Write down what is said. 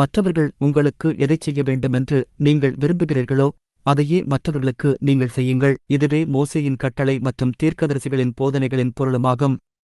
மற்றவர்கள் உங்களுக்கு எதை செய்ய வேண்டுமென்று நீங்கள் விரும்புகிறீர்களோ அதையே மற்றவர்களுக்கு நீங்கள் செய்யுங்கள் இதுவே மோசையின் கட்டளை மற்றும் தீர்க்கதரிசிகளின் போதனைகளின் பொருளுமாகும்